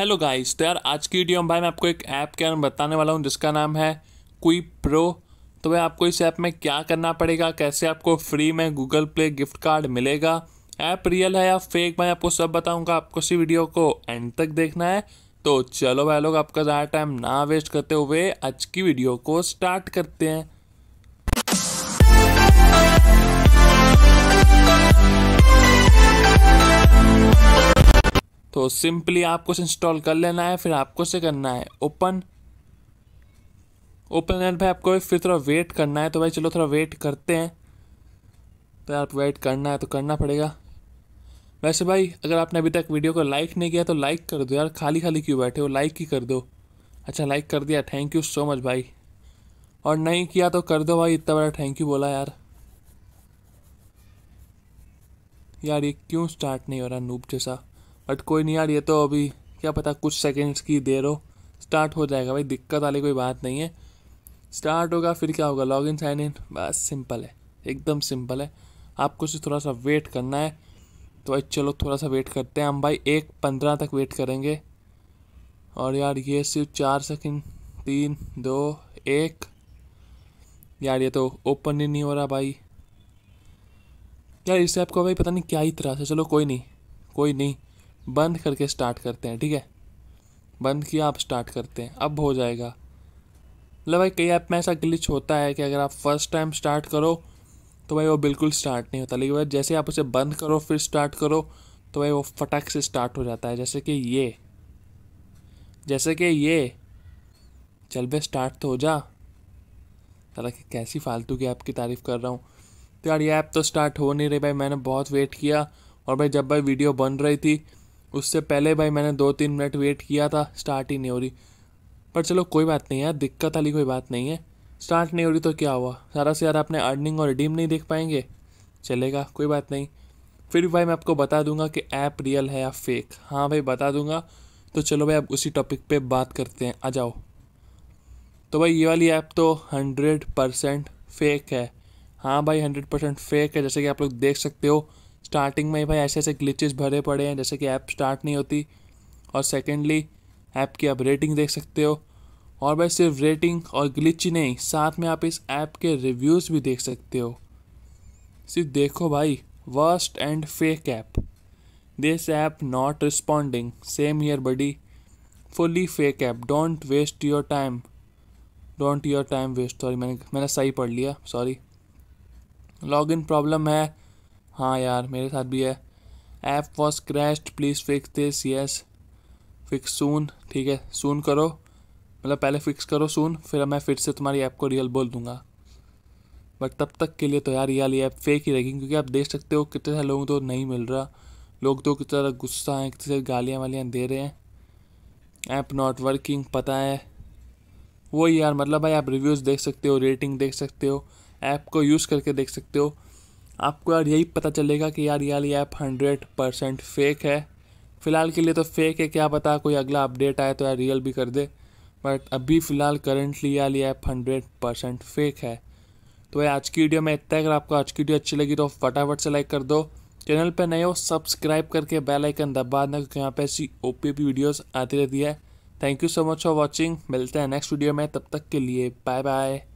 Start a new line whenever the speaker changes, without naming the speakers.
hello guys तो यार आज की वीडियो में भाई मैं आपको एक ऐप के बारे में बताने वाला हूँ जिसका नाम है क्वीप प्रो तो भाई आपको इस ऐप में क्या करना पड़ेगा कैसे आपको फ्री में गूगल प्ले गिफ्ट कार्ड मिलेगा ऐप रियल है या फेक भाई आपको सब बताऊँगा आपको इसी वीडियो को एंड तक देखना है तो चलो भाई लोग आपका ज़्यादा टाइम ना वेस्ट करते हुए आज की वीडियो को स्टार्ट करते हैं तो सिंपली आपको इसे इंस्टॉल कर लेना है फिर आपको से करना है ओपन ओपन एंड भाई आपको फिर थोड़ा वेट करना है तो भाई चलो थोड़ा वेट करते हैं तो आप वेट करना है तो करना पड़ेगा वैसे भाई अगर आपने अभी तक वीडियो को लाइक नहीं किया तो लाइक कर दो यार खाली खाली क्यों बैठे हो लाइक ही कर दो अच्छा लाइक कर दिया थैंक यू सो मच भाई और नहीं किया तो कर दो भाई इतना बड़ा थैंक यू बोला यार यार ये क्यों स्टार्ट नहीं हो रहा नूप जैसा बट कोई नहीं यार ये तो अभी क्या पता कुछ सेकेंड्स की देर हो स्टार्ट हो जाएगा भाई दिक्कत वाली कोई बात नहीं है स्टार्ट होगा फिर क्या होगा लॉग इन साइन इन बस सिंपल है एकदम सिंपल है आपको सिर्फ थोड़ा सा वेट करना है तो भाई चलो थोड़ा सा वेट करते हैं हम भाई एक पंद्रह तक वेट करेंगे और यार ये सिर्फ चार सेकंड तीन दो एक यार ये तो ओपन ही नहीं हो रहा भाई यार इस ऐप को भाई पता नहीं क्या ही तरह से चलो कोई नहीं कोई नहीं बंद करके स्टार्ट करते हैं ठीक है बंद किया आप स्टार्ट करते हैं अब हो जाएगा मतलब भाई कई ऐप में ऐसा ग्लिच होता है कि अगर आप फर्स्ट टाइम स्टार्ट करो तो भाई वो बिल्कुल स्टार्ट नहीं होता लेकिन भाई जैसे आप उसे बंद करो फिर स्टार्ट करो तो भाई वो फटक से स्टार्ट हो जाता है जैसे कि ये जैसे कि ये चल भाई स्टार्ट तो हो जा कि कैसी फालतू की ऐप की तारीफ़ कर रहा हूँ तो यार ये ऐप तो स्टार्ट हो नहीं रही भाई मैंने बहुत वेट किया और भाई जब भाई वीडियो बन रही थी उससे पहले भाई मैंने दो तीन मिनट वेट किया था स्टार्ट ही नहीं हो रही पर चलो कोई बात नहीं यार दिक्कत वाली कोई बात नहीं है स्टार्ट नहीं हो रही तो क्या हुआ सारा से ज़्यादा अपने अर्निंग और रिडीम नहीं देख पाएंगे चलेगा कोई बात नहीं फिर भाई मैं आपको बता दूंगा कि ऐप रियल है या फेक हाँ भाई बता दूंगा तो चलो भाई आप उसी टॉपिक पे बात करते हैं आ जाओ तो भाई ये वाली ऐप तो हंड्रेड परसेंट फेक है हाँ भाई हंड्रेड परसेंट फेक है जैसे कि आप लोग देख सकते हो स्टार्टिंग में भाई ऐसे ऐसे ग्लिचेस भरे पड़े हैं जैसे कि ऐप स्टार्ट नहीं होती और सेकेंडली ऐप की आप रेटिंग देख सकते हो और भाई सिर्फ रेटिंग और ग्लिच ही नहीं साथ में आप इस ऐप के रिव्यूज़ भी देख सकते हो सिर्फ देखो भाई worst and fake app this app not responding same year buddy fully fake app don't waste your time don't your time waste sorry मैंने मैंने सही पढ़ लिया सॉरी लॉग इन प्रॉब्लम है हाँ यार मेरे साथ भी है app was crashed please fix this yes fix soon ठीक है सून करो मतलब पहले फिक्स करो सून फिर मैं फिर से तुम्हारी ऐप को रियल बोल दूंगा बट तब तक के लिए तो यार रियल ऐप फेक ही रहेगी क्योंकि आप देख सकते हो कितने सारे लोगों को तो नहीं मिल रहा लोग तो कितने सारा गुस्सा है कितने सारी गालियाँ वालियाँ दे रहे हैं ऐप नॉट वर्किंग पता है वही यार मतलब भाई आप रिव्यूज़ देख सकते हो रेटिंग देख सकते हो ऐप को यूज़ करके देख सकते हो आपको यार यही पता चलेगा कि यार यार ये ऐप हंड्रेड परसेंट फेक है फ़िलहाल के लिए तो फेक है क्या पता कोई अगला अपडेट आए तो यार रियल भी कर दे बट अभी फ़िलहाल करंटली यार ये ऐप हंड्रेड परसेंट फेक है तो आज की वीडियो में इतना अगर आपको आज की वीडियो अच्छी लगी तो फटाफट से लाइक कर दो चैनल पर नए हो सब्सक्राइब करके बेल आइकन दबा देना क्योंकि यहाँ पे ऐसी ओ पी वीडियोज़ आती रहती है thank you so much for watching मिलते हैं नेक्स्ट वीडियो में तब तक के लिए बाय बाय